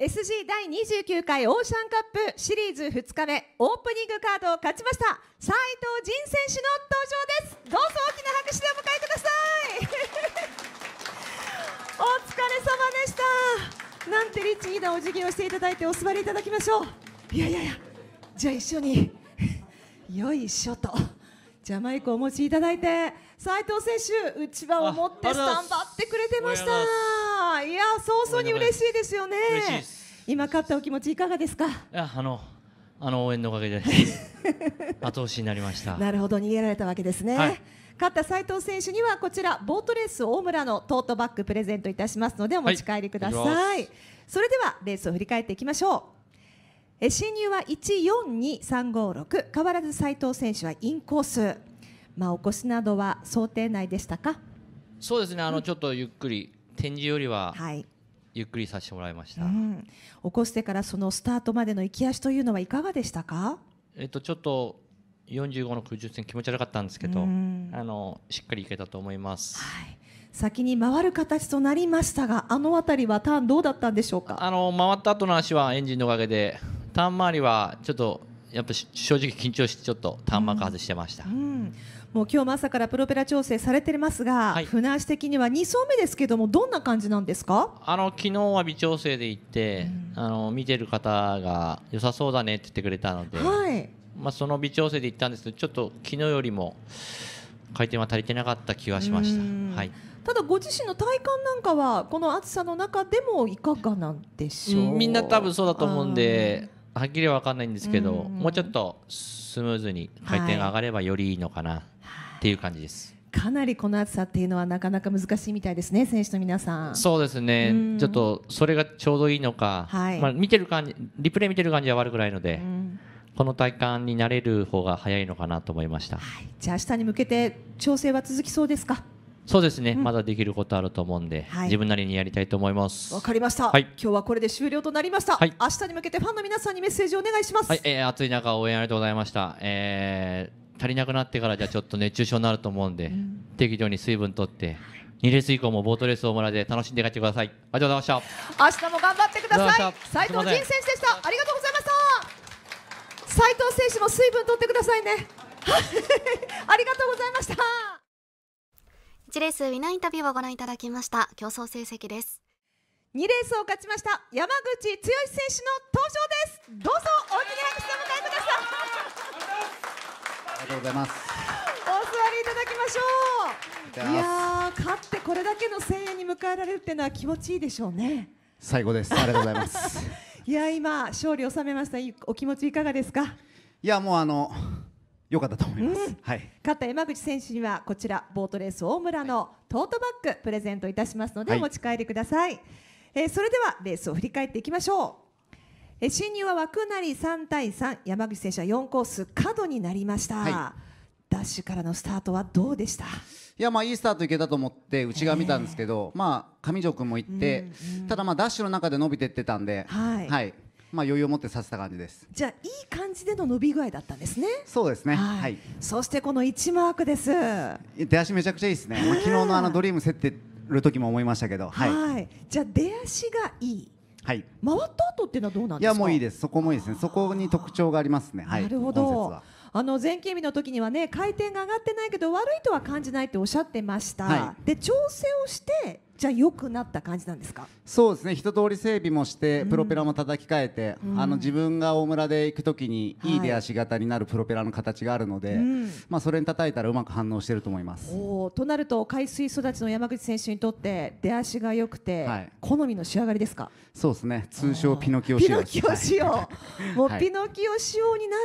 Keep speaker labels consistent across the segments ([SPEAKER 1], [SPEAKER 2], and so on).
[SPEAKER 1] SG 第29回オーシャンカップシリーズ2日目オープニングカードを勝ちました斉藤仁選手の登場ですどうぞ大きな拍手でお迎えください お疲れ様でしたなんてリッチギなお辞儀をしていただいてお座りいただきましょういやいやいやじゃあ一緒に よいしょとじゃあマイクをお持ちいただいて斉藤選手うちわを持ってスタンバってくれてましたしいや早々に嬉しいですよね今勝ったお気持ちいかがですかい
[SPEAKER 2] やあのあの応援のおかげで 後押しになりましたなる
[SPEAKER 1] ほど逃げられたわけですね、はい勝った斉藤選手にはこちらボートレース大村のトートバッグプレゼントいたしますのでお持ち帰りください、はい、それではレースを振り返っていきましょうえ進入は142356変わらず斉藤選手はインコースまあお越しなどは想定内でしたか
[SPEAKER 2] そうですねあの、ちょっとゆっくり展示よりは、はい、ゆっくりさせてもらいました、う
[SPEAKER 1] ん、起こしてからそのスタートまでの行き足というのはいかがでしたか
[SPEAKER 2] えっとちょっと45の空中戦気持ち悪かったんですけど、あのしっかりいけたと思います、はい、
[SPEAKER 1] 先に回る形となりましたがあの辺りはターンどうだったんでしょ
[SPEAKER 2] うかあの回った後の足はエンジンのおかげでターン周りはちょっとやっぱ正直緊張してちょっとターンマーク外してました、うん、う
[SPEAKER 1] んもう今日も朝からプロペラ調整されてますが、はい、船足的には2層目ですけどもどんな感じなんですか
[SPEAKER 2] あの昨日は微調整で行って、うん、あの見てる方が良さそうだねって言ってくれたので、はい、まあ、その微調整で行ったんですけどちょっと昨日よりも回転は足りてなかった気がしました。はい
[SPEAKER 1] ただご自身の体感なんかはこの暑さの中でもいかがなん
[SPEAKER 2] でしょう、みんな多分そうだと思うんではっきりは分かんないんですけど、うん、もうちょっとスムーズに回転が上がればよりいいのかな、はいっていう感じです。
[SPEAKER 1] かなりこの暑さっていうのはなかなか難しいみたいですね、選手の皆さん。
[SPEAKER 2] そうですね、ちょっとそれがちょうどいいのか、はい、まあ、見てる感じ、リプレイ見てる感じは悪くないので、この体感になれる方が早いのかなと思いました、はい、
[SPEAKER 1] じゃあ、明日に向けて調整は続きそうですか。
[SPEAKER 2] そうですね、うん、まだできることあると思うんで、はい、自分なりにやりたいと思いますわかりました、はい、
[SPEAKER 1] 今日はこれで終了となりました、はい、明日に向けてファンの皆さんにメッセージをお願いしますはい、
[SPEAKER 2] えー、暑い中応援ありがとうございました、えー足りなくなってからじゃちょっと熱中症になると思うんで、うん、適度に水分とって。2レース以降もボートレースをもらで楽しんで帰ってくださいありがとうござい
[SPEAKER 1] ました明日も頑張ってください斉藤仁選手でしたありがとうございました斉藤選手も水分取ってくださいね ありがとうございました
[SPEAKER 3] 1レースウィナーインタビューをご覧いただきました競争成績です2レースを勝ちました山口剛選手の登場ですどうぞ大きな拍手を迎えください
[SPEAKER 4] ありがとうございます。
[SPEAKER 1] お座りいた
[SPEAKER 4] だきましょういや
[SPEAKER 1] 勝ってこれだけの声援に迎えられるっていうのは気持ちいいでしょうね
[SPEAKER 4] 最後ですありがとうございます
[SPEAKER 1] いや今勝利収めましたお気持ちいかがですかいやもうあの
[SPEAKER 4] 良かったと思います、うん、はい、
[SPEAKER 1] 勝った山口選手にはこちらボートレース大村のトートバッグプレゼントいたしますので、はい、お持ち帰りください、えー、それではレースを振り返っていきましょうえ侵入は枠なり三対三、山口選手は四コース角になりました、はい、ダッシュからのスタートはどうでしたいやまあいいスター
[SPEAKER 4] トいけたと思って内側見たんですけど、まあ上条君も行って、うんうん、ただまあダッシュの中で伸びてってたんで、はい、はい、まあ余裕を持ってさせた感じです。
[SPEAKER 1] じゃあいい感じでの伸び具合だったんですね。
[SPEAKER 4] そうですね。はい。はい、そしてこの一マークです。出足めちゃくちゃいいですね。まあ、昨日のあのドリーム競ってる時も思いましたけど、はい。
[SPEAKER 1] はい、じゃあ出足がいい。はい、回った後っていうのはどうなんですかいやもういい
[SPEAKER 4] ですそこもいいですねそこに特徴がありますね、はい、なるほど
[SPEAKER 1] あの前傾日の時にはね回転が上がってないけど悪いとは感じないっておっしゃってました、はい、で調整をしてじゃあ良くなった感じなんですか
[SPEAKER 4] そうですね一通り整備もして、プロペラも叩き替えて、うん、あの自分が大村で行くときに、いい出足型になるプロペラの形があるので、はい、まあ、それに叩いたらうまく反応してると思います。
[SPEAKER 1] おとなると海水育ちの山口選手にとって出足が良くて、はい、好みの仕上がりですか
[SPEAKER 4] そうですね通称ピノキオ仕様、ピノキオ仕様、
[SPEAKER 1] はい、もうピノキオ仕様になれ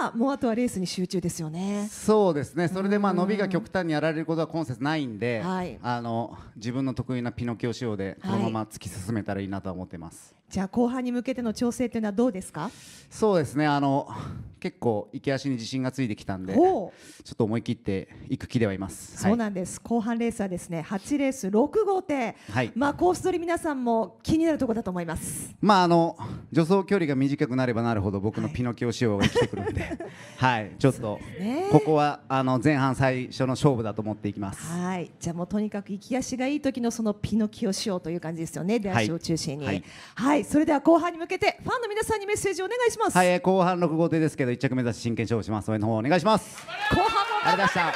[SPEAKER 1] ばもうあとはレースに集中ですよねそうですねそれでまあ伸びが極
[SPEAKER 4] 端にやられることは今節ないんで、はい、あの自分の得得意なピノキオ仕様でこのまま突き進めたらいいなと思ってま
[SPEAKER 1] す、はい、じゃあ後半に向けての調整というのはどうですか
[SPEAKER 4] そうですねあの結構行き足に自信がついてきたんでちょっと思い切って行く気ではいます、そう
[SPEAKER 1] なんです、はい、後半レースはですね8レース6号艇、はい、まあコース取り皆さんも気になるところだと思います
[SPEAKER 4] まああの助走距離が短くなればなるほど僕のピノキオ仕様が生きてくるんで、はい、はい、ちょっと、ここはあの前半最初の勝負だと思っていきます
[SPEAKER 1] はいじゃあもうとにかく行き足がいい時のそのピノキオ仕様という感じですよね出足を中心にはい、それでは後半に向けてファンの皆さんにメッセージお願いしますはい
[SPEAKER 4] 後半6号艇ですけどど1着目指し真剣勝負します応援の方お願いします後半も頑張ってください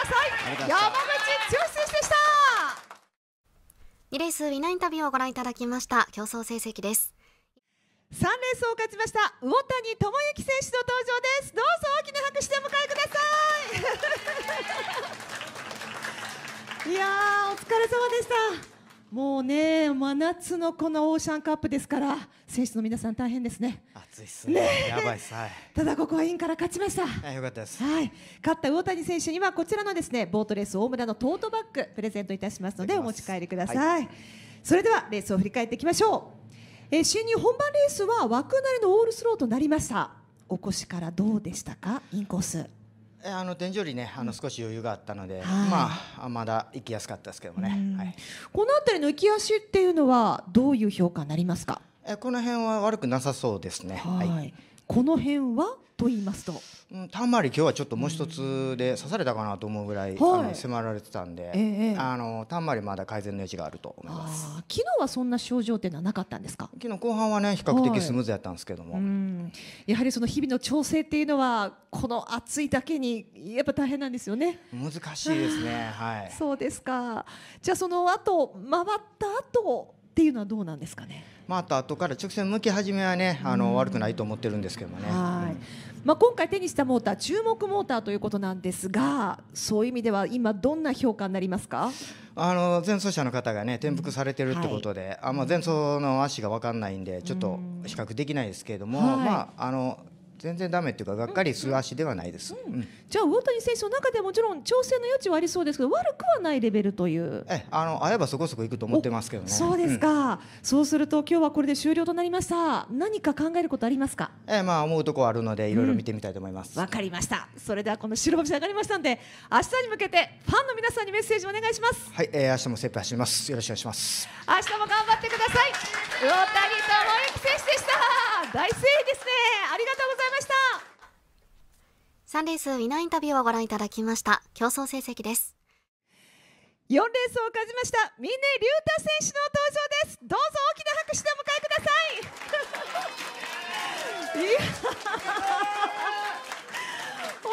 [SPEAKER 4] 山口剛
[SPEAKER 3] 選手でした2レースウィナーインタビューをご覧いただきました競争成績です3レースを勝ちました魚谷智之選手の登場ですどうぞ大きな
[SPEAKER 1] 拍手でお迎えください いやお疲れ様でしたもうね、真夏のこのオーシャンカップですから、選手の皆さん大変ですね。暑いっす
[SPEAKER 5] ね。ねやばいっす。はい、
[SPEAKER 1] ただここはインから勝ちました。はい、よかったです。はい、勝った魚谷選手にはこちらのですね、ボートレース大村のトートバッグプレゼントいたしますのでお持ち帰りください。はい、それではレースを振り返っていきましょう。えー、新入本番レースは枠なりのオールスローとなりました。お越しからどうでしたか、インコース。
[SPEAKER 5] あの天井よりねあの少し余裕があったので、まあまだ行きやすかっ
[SPEAKER 1] たですけどもね、はい、この辺りの行き足っていうのはどういう評価になりますか
[SPEAKER 5] えこの辺は悪くなさそうです
[SPEAKER 1] ねはい、この辺はと言いますと、うん、た
[SPEAKER 5] んまり今日はちょっともう一つで刺されたかなと思うぐらい、うん、あ迫られてたんで、はいええ、あのたんまりまだ改善の余地があると思いま
[SPEAKER 1] す昨日はそんな症状っていうのはなかったんですか昨日後半はね比較的スム
[SPEAKER 5] ーズやったんですけども、
[SPEAKER 1] はい、やはりその日々の調整っていうのはこの暑いだけにやっぱ大変なんですよね
[SPEAKER 5] 難しいですねはいそ
[SPEAKER 1] うですかじゃあその後回った後っていうのはどうなんですかね
[SPEAKER 5] まあ、あと後から直
[SPEAKER 1] 線向き始めはねあの、悪
[SPEAKER 5] くないと思ってるんですけどもね。は
[SPEAKER 1] いまあ、今回手にしたモーター注目モーターということなんですがそういう意味では今どんな評価になりますか
[SPEAKER 5] あの前走者の方がね転覆されてるってことで、はい、あま前走の足が分かんないんでちょっと比較できないですけれども、はい、まああの全然ダメっていうかがっかりする足ではないです、うんうん、
[SPEAKER 1] じゃあ大谷選手の中でもちろん調整の余地はありそうですけど悪くはないレベルという
[SPEAKER 5] えあの合えばそこそこいくと思ってますけどねそうですか、
[SPEAKER 1] うん、そうすると今日はこれで終了となりました何か考えることありますか
[SPEAKER 5] えまあ思うとこあるのでいろいろ見てみたいと思いますわ、
[SPEAKER 1] かりましたそれではこの白星上がりましたんで明日に向けてファンの皆さんにメッセージお願いしますは
[SPEAKER 5] い、えー、明日も切羽走りますよろしくお願いします
[SPEAKER 1] 明日も頑張ってください大谷智之選手でした大声援ですねありがとうございますました
[SPEAKER 3] サンレースウィナーインタビューをご覧いただきました競争成績です四レースを勝ちました峰竜太選手の登場ですどうぞ大
[SPEAKER 1] きな拍手でお迎えくださいいや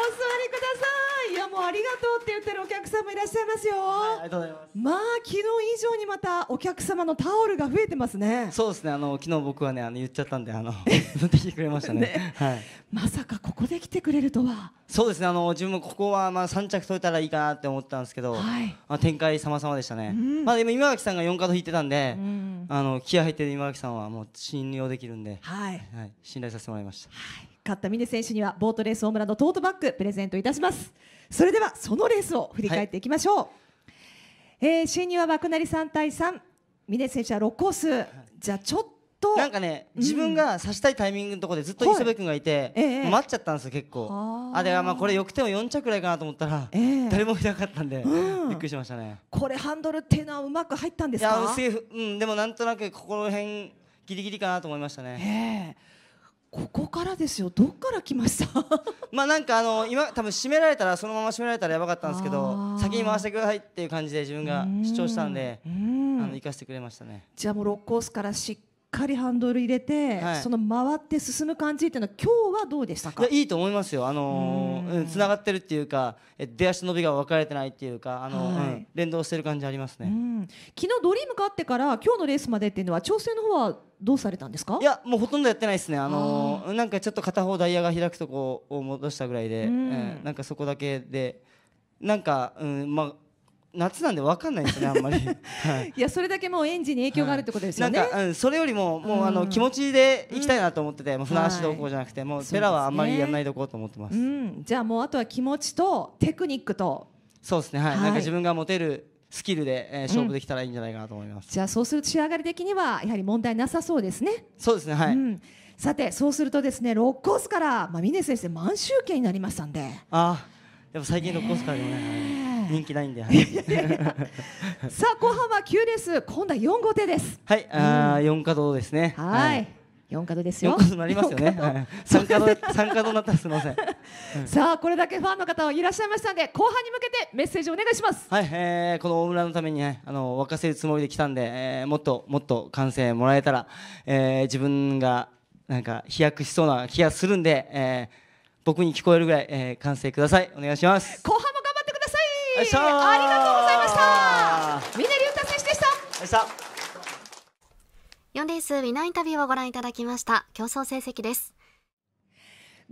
[SPEAKER 1] お座りくださいいやもうありがとうって言ってるお客様いらっしゃいますよ、はい、ありがとうございますまあ昨日以上にまたお客様のタオルが増えてますね
[SPEAKER 6] そうですねあの昨日僕はねあの言っちゃったんであの持 ってきてくれましたねね、はい、まさ
[SPEAKER 1] かここで来てくれると
[SPEAKER 6] はそうですねあの自分もここはまあ3着取れたらいいかなって思ったんですけど、はい、まあ、展開様々でしたね、うん、まあでも今垣さんが4カード引いてたんで、うん、あの気合入ってる今垣さんはもう信用できるんで、はい、はい、信頼させてもらいました、は
[SPEAKER 1] い勝った峰選手にはボートレース大村のトートバッグプレゼントいたしますそれではそのレースを振り返っていきましょう、はい、えー、新入は枠なり3対3峰選手は6コース、じゃあちょっとなんかね、うん、自分
[SPEAKER 6] が指したいタイミングのところでずっと磯部君がいて、はいえー、待っちゃったんですよ結構あでまあこれよくても4着ぐらいかなと思ったら、ええ、誰もいなかったんで、うん、びっくりしましたねこれハンドルっていうのはうまく入ったんですかいやセーフ、うん、でもなんとなくここら辺ギリギリかなと思いましたね、ええ
[SPEAKER 1] ここからですよどっから来まし
[SPEAKER 6] た まあなんかあの今多分閉められたらそのまま閉められたらやばかったんですけど先に回してくださいっていう感じで自分が主張したんであの行かせてくれましたね
[SPEAKER 1] じゃあもう六コースからしっかりハンドル入れて、はい、その回って進む感じっていうのは今日はどうでしたかいやい
[SPEAKER 6] いと思いますよ、あのー、つながってるっていうか出足伸びが分かれてないっていうか、あのはいうん、連動してる感じありますね
[SPEAKER 1] 昨日ドリーム勝ってから今日のレースまでっていうのは調整の方はどうされたんですか
[SPEAKER 6] いやもうほとんどやってないですね、あのー、なんかちょっと片方ダイヤが開くとこを戻したぐらいで、うん、なんかそこだけでなんか、うんまあ夏なんで分かんないですねあんまり、はい、
[SPEAKER 1] いやそれだけもうエンジンに影響があるってことですよね、はい、な
[SPEAKER 6] んか、うん、それよりももう、あの気持ちで行きたいなと思ってて、うん、もう船橋同行じゃなくて、はい、もうペラはあんまりやらないとこうと思ってます、
[SPEAKER 1] ねうん、じゃあもうあとは気持ちとテクニックと
[SPEAKER 6] そうですねはい、なんか自分が持てるスキルで、えー、勝負できたらいいんじゃないかなと思います、
[SPEAKER 1] じゃあそうすると仕上がり的にはやはり問題なさそうですねそうですねはい、さてそうするとですね六ースから、まあ、峰先生満州券になりましたんで
[SPEAKER 6] ああやっぱ最近のコースカでもね、人気ないんで。はい、さ
[SPEAKER 1] あ後半はレース今度は四号手です。
[SPEAKER 6] はい、ああ四稼働ですね。はい。四角ですよ。なりますよね。三角三角なったらすみません。
[SPEAKER 1] さあこれだけファンの方いらっしゃいましたんで後半に向けてメッセージお願いします。
[SPEAKER 6] はい、えー、この大村のためにねあの沸かせるつもりで来たんで、えー、もっともっと歓声もらえたら、えー、自分がなんか飛躍しそうな気がするんで、え僕に聞こえるぐらい、えー、完成くださいお願いします後半も頑張ってくださいありがとうございました
[SPEAKER 3] み峰竜太選手でした4レースウなインタビューをご覧いただきました競争成績です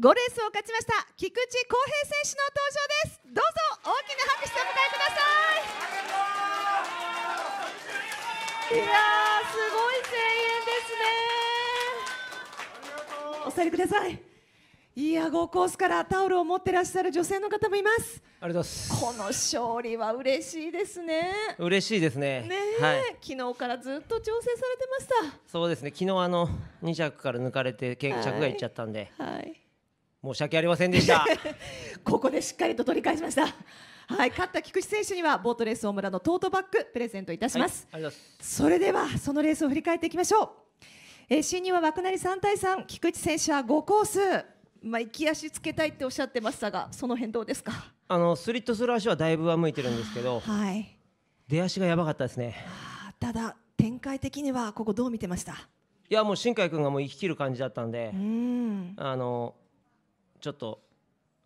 [SPEAKER 3] 5レースを勝ちました菊池康
[SPEAKER 1] 平選手の登場ですどうぞ大きな拍手を迎えくださいいやすごい声援ですねお座りくださいいやゴコースからタオルを持ってらっしゃる女性の方もいます
[SPEAKER 7] ありがとうございます
[SPEAKER 1] この勝利は嬉しいですね
[SPEAKER 7] 嬉しいですねね、はい、
[SPEAKER 1] 昨日からずっと調整されてました
[SPEAKER 7] そうですね昨日あの2着から抜かれて決着がいっちゃったんで、はい、申し訳ありませんでした
[SPEAKER 1] ここでしっかりと取り返しましたはい勝った菊池選手にはボートレース大村のトートバッグプレゼントいたします、
[SPEAKER 7] はい、それでは
[SPEAKER 1] そのレースを振り返っていきましょう、えー、新入は枠なり3対3菊池選手は5コースまあ、行き足つけたいっておっしゃってましたがその辺どうですか
[SPEAKER 7] あのスリットする足はだいぶは向いてるんですけど、はい、出足がやばかったですね
[SPEAKER 1] ただ展開的にはここどう見てました
[SPEAKER 7] いやもう新海君がもう生き切る感じだったんでう
[SPEAKER 1] ん
[SPEAKER 7] あのちょっと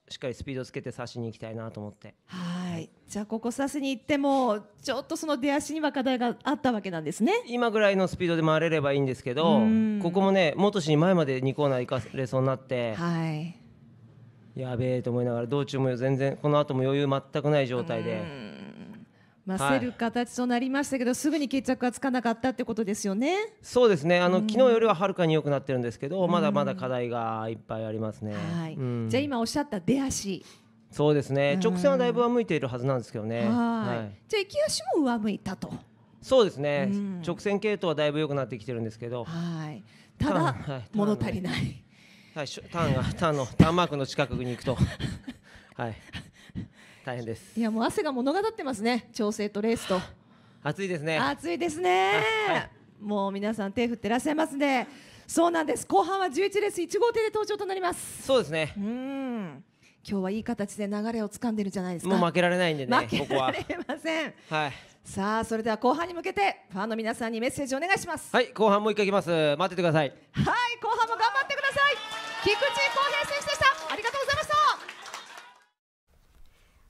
[SPEAKER 7] しっかりスピードつけて刺しに行きたいなと思っては
[SPEAKER 1] いじゃあここ刺しに行ってもちょっとその出足には課題があったわけなんですね
[SPEAKER 7] 今ぐらいのスピードで回れればいいんですけどここもね元氏に前まで2コーナー行かれそうになって
[SPEAKER 1] はい
[SPEAKER 7] やべえと思いながら道中も全然この後も余裕全くない状態で。
[SPEAKER 1] ませる形となりましたけど、はい、すぐに決着がつかなかったってことですよね。
[SPEAKER 7] そうですね。あの、うん、昨日よりははるかに良くなってるんですけど、まだまだ課題がいっぱいありますね。はい。うん、じゃあ
[SPEAKER 1] 今おっしゃった出足。
[SPEAKER 7] そうですね。直線はだいぶ上向いているはずなんですけどね。はいはい。
[SPEAKER 1] じゃあ行き足も上向いたと。
[SPEAKER 7] そうですね。うん、直線系統はだいぶ良くなってきてるんですけど。はい。ただ、はい、物足りない。はい、ターンがターンのターンマークの近くに行くと。はい。大変です
[SPEAKER 1] いやもう汗が物語ってますね調整とレースと
[SPEAKER 7] 暑いですね暑
[SPEAKER 1] いですね、はい、もう皆さん手振ってらっしゃいますねそうなんです後半は11レース1号艇で登場となりますそうですねうん今日はいい形で流れを掴んでるじゃないですかもう負けら
[SPEAKER 7] れないんでね負けられませんはい
[SPEAKER 1] さあそれでは後半に向けてファンの皆さんにメッセージお願いしますは
[SPEAKER 7] い後半もう一回いきます待っててくださいはい後
[SPEAKER 1] 半も頑張ってください菊池光平選手でした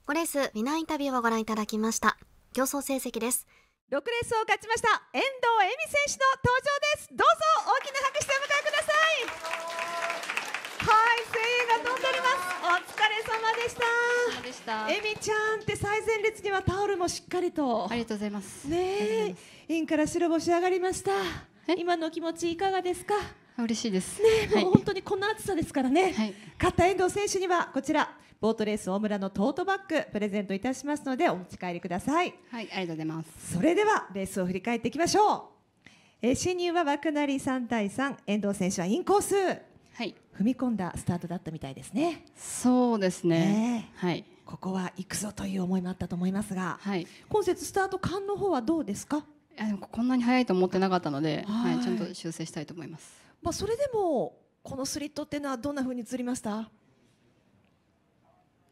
[SPEAKER 3] 5レースウィナーインタビューをご覧いただきました競争成績です
[SPEAKER 1] 六レースを勝ちました遠藤恵美選手の登場です
[SPEAKER 3] どうぞ大きな拍手で
[SPEAKER 1] 迎えくださいはい声援が飛んでおりますお疲れ様でした恵美ちゃんって最前列にはタオルもしっかりとありがとうございますねえインから白星上がりました今の気持ちいかがですか嬉しいです、ね、はい、もう本当にこの暑さですからね、はい、勝った遠藤選手にはこちらボートレース大村のトートバッグプレゼントいたしますのでお持ち帰りくださいはいありがとうございますそれではレースを振り返っていきましょう、えー、入は枠なり3対3遠藤選手はインコースはい踏み込んだスタートだったみたいですねそうですね、はいここは行くぞという思いもあったと思いますが、はい、今節スタート間の
[SPEAKER 8] 方はどうですかこんなに速いと思ってなかったので、はい、はい、ちゃんと修正したいと思います。
[SPEAKER 1] まあ、それでもこのスリットっていうのはどんな風に映りました？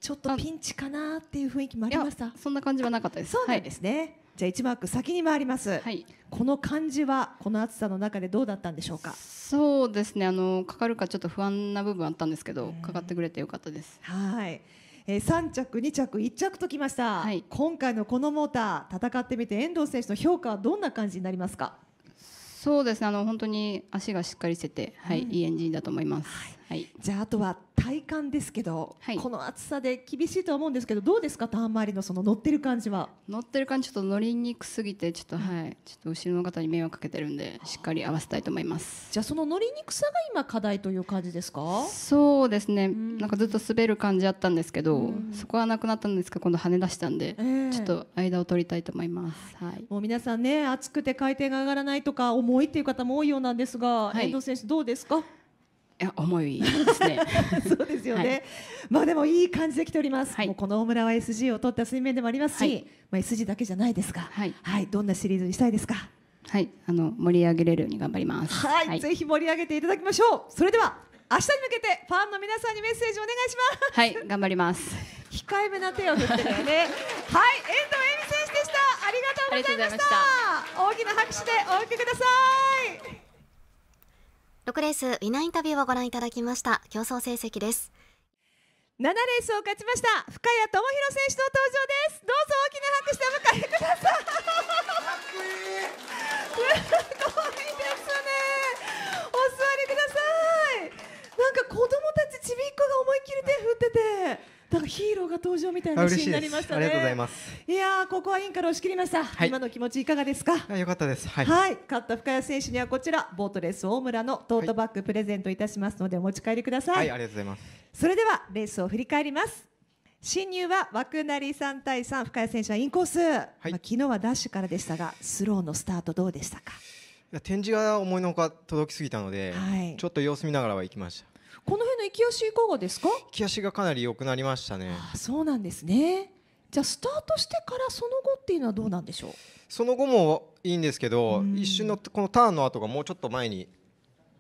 [SPEAKER 1] ちょっとピンチかなっていう雰囲気もありましたそんな感じはなかったですそうなんですね、はい、じゃあ1マーク先に回ります、はい、この感じはこの暑さの中でどうだったんでしょうかそ
[SPEAKER 8] うですねあのかかるかちょっと不安な部分あったんですけどかかってくれてよかったです
[SPEAKER 1] はいえー、3着、2着、1着ときました、はい、今回のこのモーター戦ってみて遠藤選手の評価はどんな感じになりますかそうですねあの本当に足がしっかりしてて、
[SPEAKER 8] はい、うん、いいエンジンだと思います。は
[SPEAKER 1] いはい、じゃああとは体感ですけど、はい、この暑さで厳しいとは思うんですけどどうですかターン周りのその乗ってる感じは乗ってる感じちょっと乗りにく
[SPEAKER 8] すぎてちょっとはいちょっと後ろの方に迷惑かけてるんでしっかり合わせたいと思いますじゃあその乗り
[SPEAKER 1] にくさが今課題という感じですか
[SPEAKER 8] そうですね、うん、なんかずっと滑る感じあったんですけど、うん、そこはなくなったんですけど今度跳ね出したんで、えー、ちょっと間を取りたいと思います、は
[SPEAKER 1] い、もう皆さんね暑くて回転が上がらないとか重いっていう方も多いようなんですが、はい、遠藤選手どうですか
[SPEAKER 8] や重いですね
[SPEAKER 1] そうですよね、はい、まあでもいい感じで来ております、はい、もうこの大村は SG を取った水面でもありますし、はい、まあ SG だけじゃないですか。はい、はい、どんなシリーズにしたいですか
[SPEAKER 8] はいあの盛り上げれるように頑張りますは
[SPEAKER 1] い、ぜひ盛り上げていただきましょうそれでは明日に向けてファンの皆さんにメッセージお願いしますはい頑張ります 控えめな手を振ってね はい遠藤恵美選手でしたありがとうございました大きな拍手でお受けください
[SPEAKER 3] 6レースウィナーインタビューをご覧いただきました競争成績です
[SPEAKER 1] 7レースを勝ちました深谷智弘選手の登場ですどうぞ大きな拍手で迎えください すごいですねお座りくださいなんか子供たちちびっ子が思いっきり手振っててなんかヒーローが登場みたいなシーンになりましたね。ありがとうございます。いやここはインから押し切りました。はい、今の気持ちいかがですか。
[SPEAKER 9] 良かったです。はい、はい、
[SPEAKER 1] 勝った深谷選手にはこちらボートレース大村のトートバッグプレゼントいたしますのでお持ち帰りください。はい、ありがとうございます。それではレースを振り返ります。進入は枠なり三対三深谷選手はインコース、はい、まあ、昨日はダッシュからでしたがスローのスタートどうでしたか
[SPEAKER 9] 展示が思いのほか届きすぎたので、はい、ちょっと様子見ながらは行きましたこの辺の行き足いかがですか行き足がかなり良くなりましたね
[SPEAKER 1] あそうなんですねじゃあスタートしてからその後っていうのはどうなんでしょう
[SPEAKER 9] その後もいいんですけど、一瞬のこのターンの後がもうちょっと前に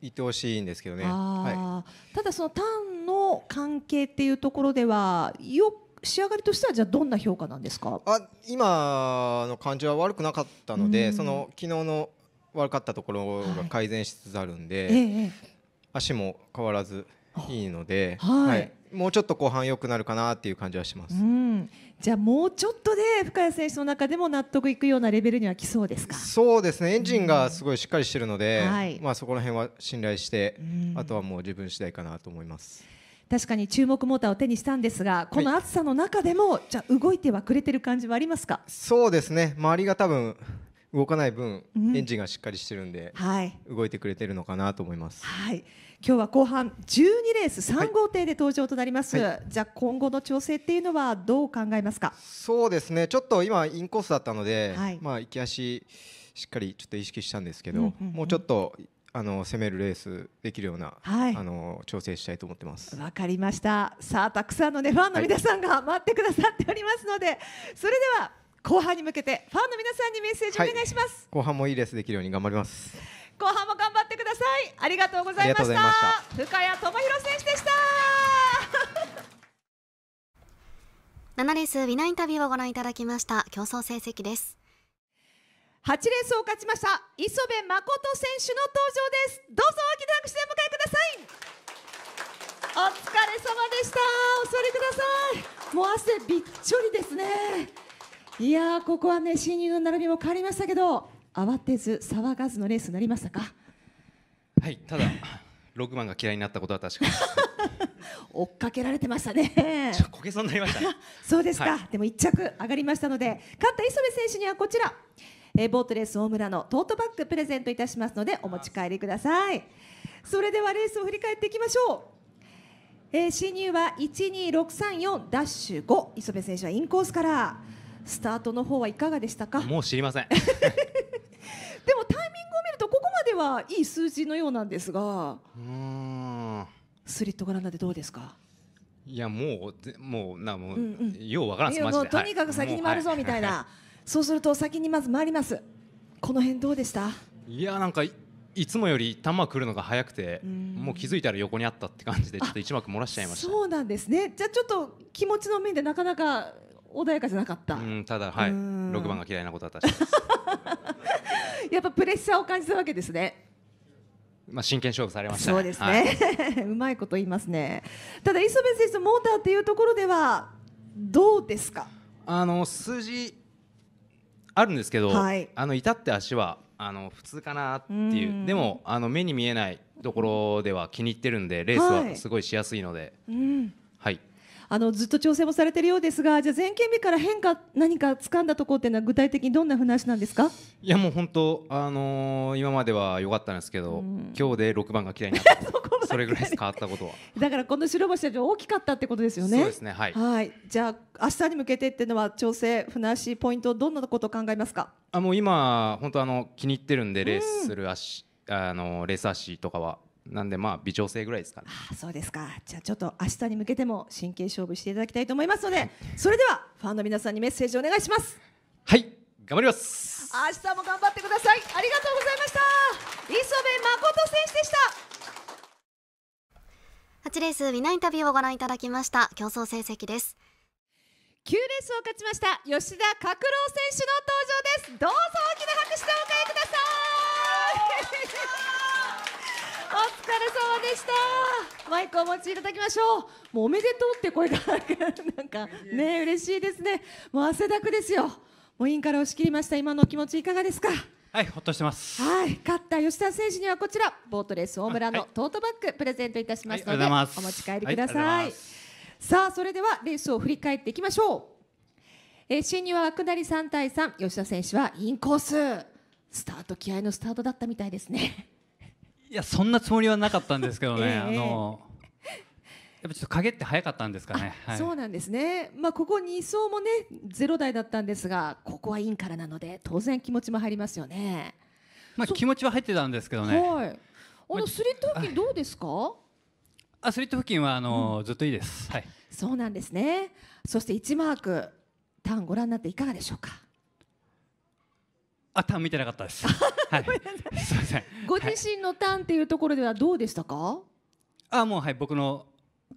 [SPEAKER 9] 行ってほしいんですけどね、は
[SPEAKER 1] い、ただそのターンの関係っていうところではよ仕上がりとしてはじゃあどんな評価なんですかあ
[SPEAKER 9] 今の感じは悪くなかったので、その昨日の悪かったところが改善しつつあるんで、はいええ足も変わらずいいので、はい、はい、もうちょっと後半良くなるかなっていう感じはします。
[SPEAKER 1] うん、じゃあもうちょっとで深谷選手の中でも納得いくようなレベルには来そうですか。
[SPEAKER 9] そうですね。エンジンがすごいしっかりしてるので、うんはい、まあそこら辺は信頼して、うん、あとはもう自分次第かなと思います。
[SPEAKER 1] 確かに注目モーターを手にしたんですが、この暑さの中でも、はい、じゃあ動いてはくれてる感じはありますか。
[SPEAKER 9] そうですね。周りが多分動かない分、うん、エンジンがしっかりしてるんで、はい、動いてくれてるのかなと思います。
[SPEAKER 1] はい、今日は後半12レース3号艇で登場となります、はい、じゃあ今後の調整っていうのはどう考えますかそ
[SPEAKER 9] うですねちょっと今インコースだったので、はい、まあ行き足しっかりちょっと意識したんですけど、うんうんうん、もうちょっとあの攻めるレースできるような、はい、あの調整したいと思ってます
[SPEAKER 1] わかりましたさあたくさんのねファンの皆さんが待ってくださっておりますので、それでは後半に向けてファンの皆さんにメッセージお願いします、はい、
[SPEAKER 9] 後半もいいレースできるように頑張ります
[SPEAKER 1] 後半も頑張ってくださいありがとうございました深谷智弘選手でした
[SPEAKER 3] 7レースウィナーインタビューをご覧いただきました競争成績です
[SPEAKER 1] 8レースを勝ちました磯部誠選手の登場ですどうぞ大きな拍手でお迎えくださいお疲れ様でしたお座りくださいもう汗びっちょりですねいやここはね新入の並びも変わりましたけど慌てず騒がずのレースになりましたか
[SPEAKER 10] はいただ6番 が嫌いになったことは確か
[SPEAKER 1] 追っかけられてましたねちょこけ
[SPEAKER 10] そうになりました、
[SPEAKER 1] そうですか、はい、でも1着上がりましたので勝った磯部選手にはこちら、えー、ボートレース大村のトートバッグプレゼントいたしますのでお持ち帰りくださいそれではレースを振り返っていきましょうえー、進入は12634ダッシュ5磯部選手はインコースからスタートの方はいかがでしたかもう
[SPEAKER 10] 知りません でもタイミングを見る
[SPEAKER 1] とここまではいい数字のようなんですがうんスリットグランダでどうですか
[SPEAKER 10] いやもうもうなもう、うんうん、ようわからんすマジでとにかく先に回るぞみたいな、はは
[SPEAKER 1] い、そうすると先にまず回りますこの辺どうでした
[SPEAKER 10] いやなんかいつもより球来るのが早くて、もう気づいたら横にあったって感じで、ちょっと一幕漏らしちゃいました。
[SPEAKER 1] そうなんですね。じゃあちょっと気持ちの面でなかなか穏やかじゃなかっ
[SPEAKER 10] た、うん、ただはい、六番が嫌いなことは確か
[SPEAKER 1] やっぱプレッシャーを感じたわけですね
[SPEAKER 10] まあ、真剣勝負されました、ね、そうですね、
[SPEAKER 1] はい、うまいこと言いますねただ磯部選手のモーターっていうところではどうですかあの数字
[SPEAKER 10] あるんですけど、はい、あの至って足はあの普通かなっていうでもあの目に見えないところでは気に入ってるんでレースはすごいしやすいので、
[SPEAKER 1] はいうん、あのずっと調整もされてるようですがじゃあ前県日から変化何か掴んだところっていうのは具体的にどんな話なんですか
[SPEAKER 10] いやもう本当あのー、今までは良かったんですけど、うん、今日で六番が嫌いになった それぐらい変わったことは
[SPEAKER 1] だからこの白星は大きかったってことですよねそうですねはいはいじゃあ明日に向けてっていうのは調整船足ポイントどんなことを考えますかあも
[SPEAKER 10] う今本当あの気に入ってるんでレースする足、うん、あのレース足とかはなんでまあ微調整ぐらいですかね
[SPEAKER 1] あそうですかじゃあちょっと明日に向けても真剣勝負していただきたいと思いますのでそれではファンの皆さんにメッセージお願いしますは
[SPEAKER 10] い頑張ります
[SPEAKER 1] 明日も頑張ってくださいありがとうございました磯部誠選手でした
[SPEAKER 3] 8レースみんなインタビューをご覧いただきました競争成績です9レースを勝ちました吉田角郎選手の登場ですどうぞ
[SPEAKER 1] 大きな拍手でお迎えくださいお疲れ様でしたマイクをお持ちいただきましょうもうおめでとうって声がなんかね嬉しいですねもう汗だくですよもうインから押し切りました今のお気持ちいかがですか
[SPEAKER 11] はいほっとしてます
[SPEAKER 1] はい勝った吉田選手にはこちらボートレース大村のトートバッグプレゼントいたしますので、お持ち帰りください、はい、さあそれではレースを振り返っていきましょうえ進入は下り3対3吉田選手はインコーススタート気合のスタートだったみたいですね
[SPEAKER 11] いやそんなつもりはなかったんですけどね、えー、あのやっぱちょっと影って早かったんですかね、はい、そう
[SPEAKER 1] なんですねまあここ2走もね0台だったんですがここはインからなので当然気持ちも入りますよね
[SPEAKER 11] まあ気持ちは入ってたんですけどねは
[SPEAKER 1] いあのスリット付近どうですか、は い、
[SPEAKER 11] あスリット付近はあの、うん、ずっといいですはいそうなんですね
[SPEAKER 1] そして1マークターンご覧になっていかがでしょうか
[SPEAKER 11] あターン見てなかったです。はい。
[SPEAKER 1] すみません。ご自身のターンっていうところではどうでし
[SPEAKER 11] たか？はい、あもうはい僕の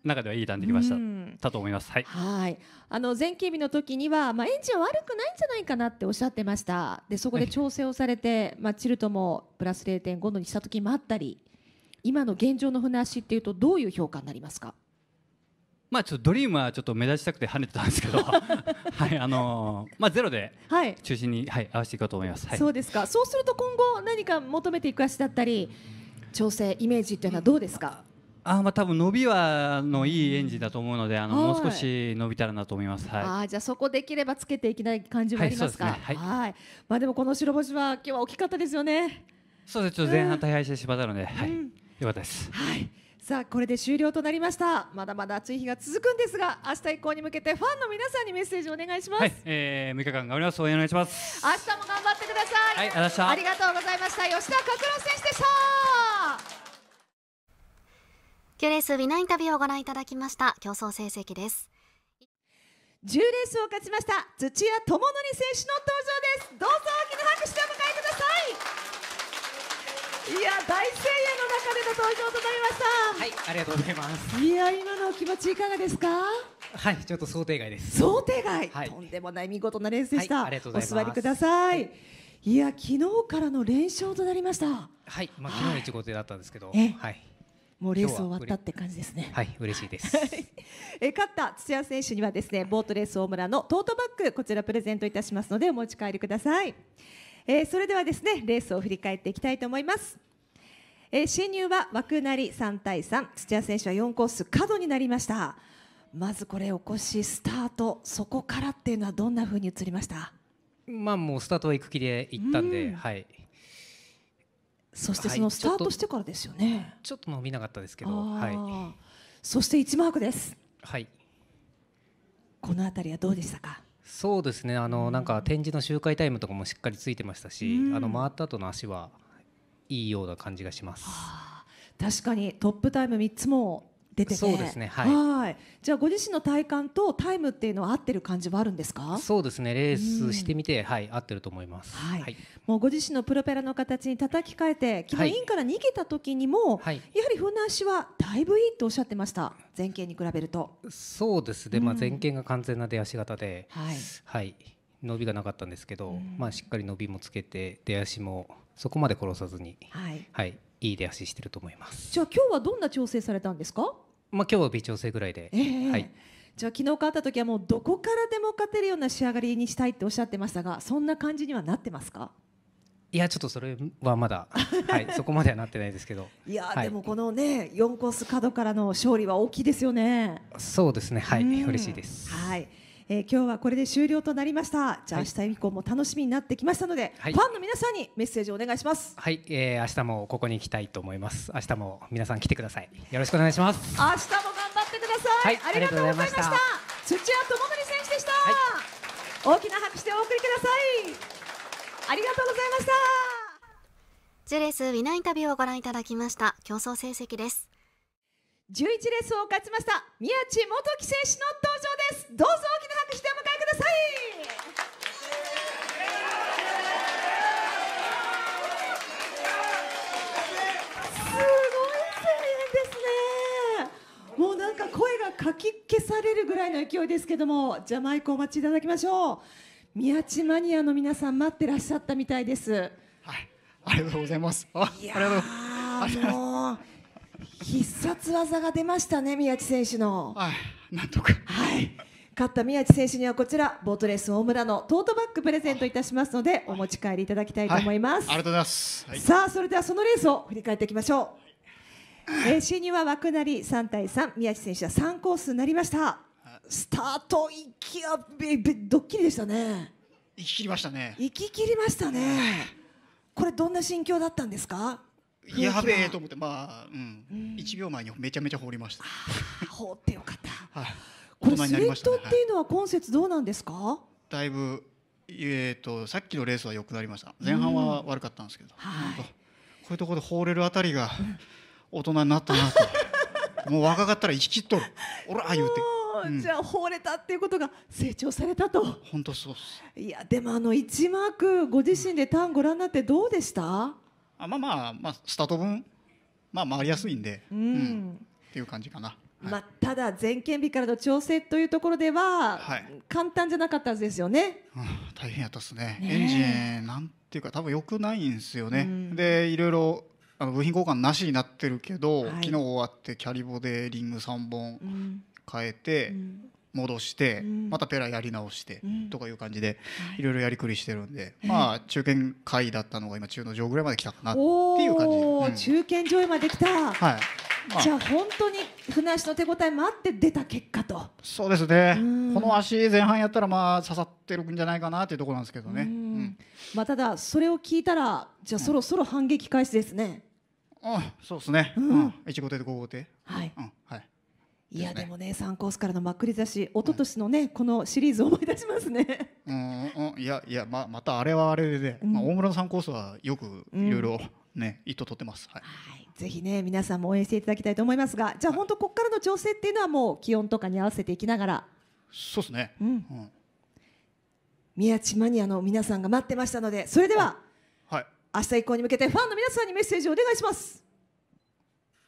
[SPEAKER 11] 中ではいいターンできました。だと思います。はい。は
[SPEAKER 1] いあの前期日の時にはまあエンジンは悪くないんじゃないかなっておっしゃってました。でそこで調整をされて、はい、まあチルトもプラス0.5度にした時もあったり、今の現状の船足っていうとどういう評価になりますか？
[SPEAKER 11] まあちょっとドリームはちょっと目立ちたくて跳ねてたんですけど はいあのー、まあゼロで中心に、はい、合わせていこうと思います、はい、そう
[SPEAKER 1] ですかそうすると今後何か求めていく足だったり調整イメージというのはどうですか、
[SPEAKER 11] ああまあ多分伸びはのいいエンジンだと思うのであの、もう少し伸びたらなと思います。はい、あ
[SPEAKER 1] あじゃあそこできればつけていけない感じもありますか。はい、ねはい、まあでもこの白星は今日は大きかったですよね。
[SPEAKER 11] そうです。ちょっと前半大敗してしまったので、うん、はい、良かったです。は
[SPEAKER 1] い。さあこれで終了となりましたまだまだ暑い日が続くんですが明日以降に向けてファンの皆さんにメッセージお願いします、はい、
[SPEAKER 11] えー、6日間頑張りますお願いします
[SPEAKER 1] 明日も頑張ってください、はい、ありがとうございました吉田克郎選手でした
[SPEAKER 3] キュレースビナインタビューをご覧いただきました競争成績です1レースを勝ちました土屋智則選手の登場ですどうぞ大きな
[SPEAKER 1] 拍手でお迎えくださいいや大声援の中での登場と
[SPEAKER 12] なりましたはいありがとうございます
[SPEAKER 1] いや今のお気持ちいかがですかは
[SPEAKER 12] いちょっと想定外です想
[SPEAKER 1] 定外、はい、とんでもない見事なレースでした、はい、お座りください、はい、いや昨日からの連勝となりましたは
[SPEAKER 12] い、まあ、昨日一号艇だったんですけど、はい、はい、もうレース終わったって感じですねはい嬉しいです
[SPEAKER 1] え勝った土屋選手にはですねボートレース大村のトートバッグこちらプレゼントいたしますのでお持ち帰りくださいえー、それではですねレースを振り返っていきたいと思います、えー、進入は枠なり3対3土屋選手は4コース角になりましたまずこれ起こしスタートそこからっていうのはどんな風に移りました
[SPEAKER 12] まあもうスタートは行く気で行ったんで、ん、はいそしてそのスタートし
[SPEAKER 1] てからですよね、はい、
[SPEAKER 12] ちょっと伸びなかったですけどはい
[SPEAKER 1] そして1マークですはいこの辺りはどうでしたか
[SPEAKER 12] そうですねあの、なんか展示の周回タイムとかもしっかりついてましたし、あの回った後の足はいいような感じがします。
[SPEAKER 1] 確かにトップタイム3つも出ててそうですねはいじゃあご自身の体感とタイムっていうのは合ってる感じはあるんですかそう
[SPEAKER 12] ですねレースしてみて、うん、はい合ってると思います、はい、はい、
[SPEAKER 1] もうご自身のプロペラの形に叩き替えて基本インから逃げた時にも、はい、やはり船足はだいぶいいとおっしゃってました前傾に比べると
[SPEAKER 12] そうですね、うん、まあ前傾が完全な出足型ではい、はい伸びがなかったんですけど、うん、まあしっかり伸びもつけて出足もそこまで殺さずに、はい、はい、いい出足してると思いま
[SPEAKER 1] すじゃあ今日はどんな調整されたんですか
[SPEAKER 12] まあ今日は微調整ぐらいで、えー、はい
[SPEAKER 1] じゃあ昨日勝った時はもうどこからでも勝てるような仕上がりにしたいっておっしゃってましたがそんな感じにはなってますか
[SPEAKER 12] いやちょっとそれはまだ、はい、そこまではなってないですけど いや、はい、でも
[SPEAKER 1] このね4コース角からの勝利は大きいですよね
[SPEAKER 12] そうですねはい、嬉しいです
[SPEAKER 1] はいえー、今日はこれで終了となりましたじゃあ、明日以降も楽しみになってきましたので、はい、ファンの皆さんにメッセージをお願いします
[SPEAKER 12] はい、えー、明日もここに行きたいと思います明日も皆さん来てくださいよろしくお願いします明日
[SPEAKER 1] も頑張ってください、はい、ありがとうございました土屋智則選手でした、大きな拍手でお送
[SPEAKER 3] りください
[SPEAKER 1] ありがとうございました
[SPEAKER 3] ジュレスウィナーインタビューをご覧いただきました競争成績です
[SPEAKER 1] 11レースを勝ちました宮地元木選手の登場ですどうぞ大きな拍手でお迎えくださいかき消されるぐらいの勢いですけどもじゃあマイクお待ちいただきましょう宮地マニアの皆さん待ってらっしゃったみたいですはい
[SPEAKER 13] ありがとうございますあありがとうございます
[SPEAKER 1] 必殺技が出ましたね、宮地選手の。はい、なんとか。はい。勝った宮地選手にはこちらボートレース大村のトートバッグプレゼントいたしますのでお持ち帰りいただきたいと思います、はい、あり
[SPEAKER 13] がとうございます、はい、さ
[SPEAKER 1] あそれではそのレースを振り返っていきましょう、はい、えー、新は枠なり3対3宮地選手は3コースになりましたスタートいきやべドッキリでしたね行き切りましたね行き切りましたねこれどんな心境だったんですかいやべえと
[SPEAKER 13] 思ってまあ、うん、うん、秒前にめちゃめちゃ放りました
[SPEAKER 1] 放ってよかった、はい、これスレッドっていうのは今節どうなんですか
[SPEAKER 13] だいぶえーと、さっきのレースは良くなりました前半は悪かったんですけど、うん、こういうところで放れるあたりが大人になったなと もう若かったら生きっとる
[SPEAKER 1] 俺ああ言うて。うん、じゃあ放れたっていうことが成長されたと本当そういやでもあの1マークご自身でターンご覧になってどうでした
[SPEAKER 13] あまあまあ、まあ、スタート分、まあ、回りやすいんで、
[SPEAKER 1] うん、うん、
[SPEAKER 13] っていう感じかな。は
[SPEAKER 1] い、まあ、ただ全県日からの調整というところでは、はい、簡単じゃなかったですよね、うん、
[SPEAKER 13] 大変やったですね、ね、エンジンなんていうか多分よくないんですよね、うん、でいろいろあの部品交換なしになってるけど、はい、昨日終わってキャリボでリング3本変えて、うん戻して、またペラやり直してとかいう感じで、いろいろやりくりしてるんで、まあ中堅会だったのが今中の上ぐらいまで来たかなって
[SPEAKER 1] いう感じ、うん、中堅上位まで来た、
[SPEAKER 13] はい、じゃあ
[SPEAKER 1] 本当に船足の手応えもあって出た結果
[SPEAKER 13] とそうですね、この足前半やったらまあ刺さってるんじゃないかなっていうところなんですけどね、うん、
[SPEAKER 1] まあ、ただそれを聞いたらじゃあそろそろ反撃開始ですね、うん、そうですね、うん、
[SPEAKER 13] 1号艇と5号艇
[SPEAKER 1] はい、うんいやでもね3コースからのまっくり差し一昨年のね、うん、このシリーズを思い出しますね。
[SPEAKER 13] うんうん、いやいやままたあれはあれで、ね、うん、まあ、大
[SPEAKER 1] 村3コースは
[SPEAKER 13] よくいろいろね、うん、糸取ってます。はい、は
[SPEAKER 1] いぜひね皆さんも応援していただきたいと思いますがじゃあ本当ここからの調整っていうのはもう気温とかに合わせていきながらそうですね、うん、うん、宮地マニアの皆さんが待ってましたのでそれでは、はい、明日以降に向けてファンの皆さんにメッセージをお願いします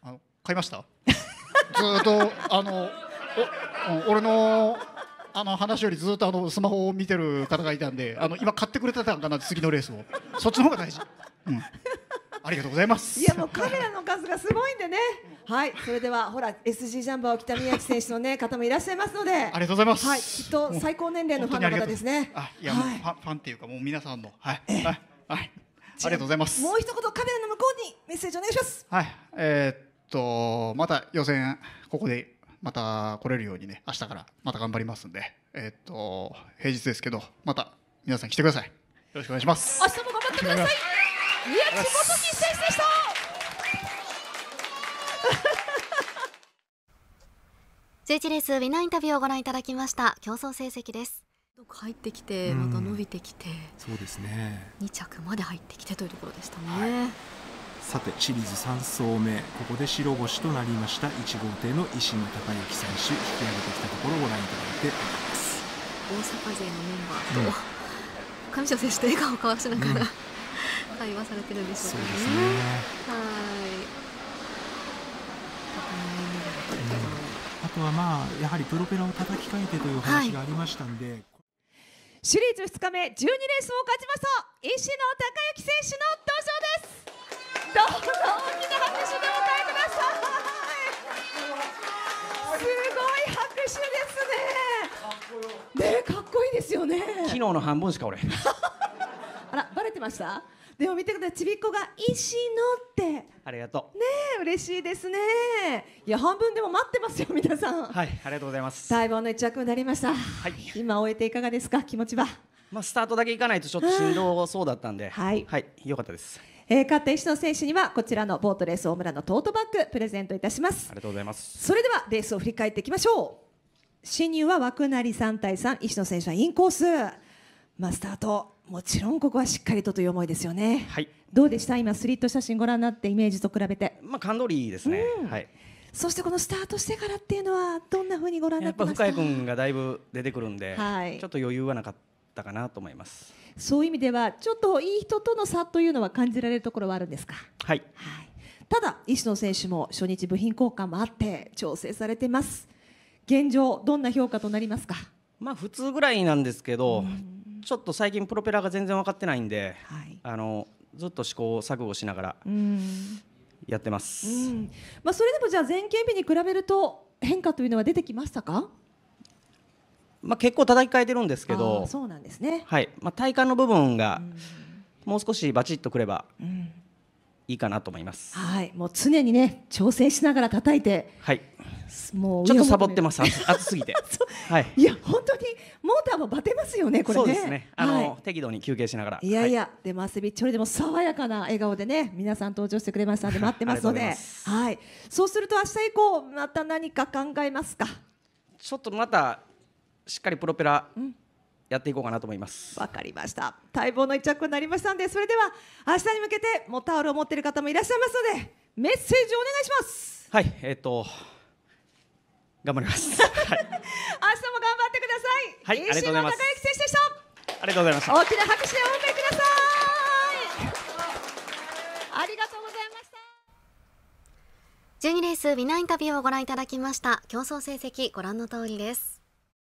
[SPEAKER 1] あの買いましたずっとあのお俺の
[SPEAKER 13] あの話よりずっとあのスマホを見てる方がいたんであの今買ってくれてたんかな次のレースをそっちの方が大事、うん、ありがとうございますいやもうカメ
[SPEAKER 1] ラの数がすごいんでねはいそれではほら SG ジャンバー北宮選手の、ね、方もいらっしゃいますのでありがとうございます、はい、きっと最高年齢のファンの方ですね
[SPEAKER 13] あいや、はい、ファンファンっていうかもう皆さんのはい、はい、はい、ありがとうございますもう一
[SPEAKER 1] 言カメラの向こうにメッセージお願いします
[SPEAKER 13] はいえーとまた予選ここでまた来れるようにね明日からまた頑張りますんでえっと平日ですけどまた皆さん来てくださいよろしくお願いします明日も頑張ってくださいい
[SPEAKER 9] や、地元樹選手でした
[SPEAKER 3] 11 レースウィナーインタビューをご覧いただきました競争成績です入ってきてまた伸びてきて、うん、
[SPEAKER 10] そうですね
[SPEAKER 3] 二着まで入ってきてというところでしたね、はい
[SPEAKER 10] さてシリーズ3走目ここで白星となりました1号艇の石野孝之選手引き上げてきたところをご覧いただいておりま
[SPEAKER 3] す大阪勢のメンバーと、うん、上條選手と笑顔を交わしながら、うん、会話されてるんでしょうかね。そうですねは
[SPEAKER 10] いあとはまあやはりプロペラを叩き替えてという話
[SPEAKER 13] がありましたんで、はい、
[SPEAKER 1] シリーズ2日目12レースを勝ちました石野孝之選手のどうぞ大きな拍手でお答えくださいすごい拍手ですねねかっこいいですよね昨日
[SPEAKER 13] の半分しか俺
[SPEAKER 1] あらバレてましたでも見てくださいちびっこが「石のってありがとうね嬉しいですねいや半分でも待ってますよ皆さん
[SPEAKER 6] はいありがとうございます
[SPEAKER 1] 待望の一着になりました、はい、今終えていかがですか気持ちはまあスタートだけいかないとちょっとしん
[SPEAKER 6] どそうだったんではい、はい、よかったです
[SPEAKER 1] えー、勝った石野選手にはこちらのボートレース大村のトートバッグプレゼントいたしますあ
[SPEAKER 6] りがとうございます
[SPEAKER 1] それではレースを振り返っていきましょう進入は枠なり3対3石野選手はインコースまあスタートもちろんここはしっかりとという思いですよね、はい、どうでした今スリット写真ご覧になってイメージと比べてまあ
[SPEAKER 6] 感動りですね、うん、はいそして
[SPEAKER 1] このスタートしてからっていうのはどんなふうにご覧になってましたやっぱ深井君
[SPEAKER 6] がだいぶ出てくるんで、はい、ちょっと余裕はなかったかなと思います
[SPEAKER 1] そういう意味ではちょっといい人との差というのは感じられるところはあるんですか。はい、はい、ただ石野選手も初日部品交換もあって調整されてます現状どんな評価となりますか
[SPEAKER 6] まあ普通ぐらいなんですけど、ちょっと最近プロペラが全然分かってないんで、はい、あのずっと試行錯誤しながらやってます、
[SPEAKER 1] まあ、それでもじゃあ前傾日に比べると変化というのは出てきましたか
[SPEAKER 6] まあ、結構叩き変えてるんですけどそうなんですね、はいまあ、体幹の部分がもう少しバチッとくればいいかなと思います、
[SPEAKER 1] うん、はいもう常にね挑戦しながら叩いてはいもうちょっとサボっ
[SPEAKER 6] てます暑すぎて はい、いや本
[SPEAKER 1] 当にモーターもバテますよねこれねそうですねあの、はい、
[SPEAKER 6] 適度に休憩しながらいや
[SPEAKER 1] いや、でも遊びちょりでも爽やかな笑顔でね皆さん登場してくれましたんで待ってますので はいそうすると明日以降また何か考えますか
[SPEAKER 6] ちょっとまたしっかりプロペラ、やっていこうかなと思いますわかりました
[SPEAKER 1] 待望の一着になりましたんでそれでは明日に向けてもタオルを持っている方もいらっしゃいますのでメッセージをお願いします
[SPEAKER 6] はいえっ、ー、と頑張ります、はい、明日も頑張ってく
[SPEAKER 1] ださいはいありがとうございます
[SPEAKER 6] ありがとうございました大きな
[SPEAKER 1] 拍手でお迎えくださいありがとうございまし
[SPEAKER 3] た12レースウィナーインタビューをご覧いただきました競争成績ご覧の通りです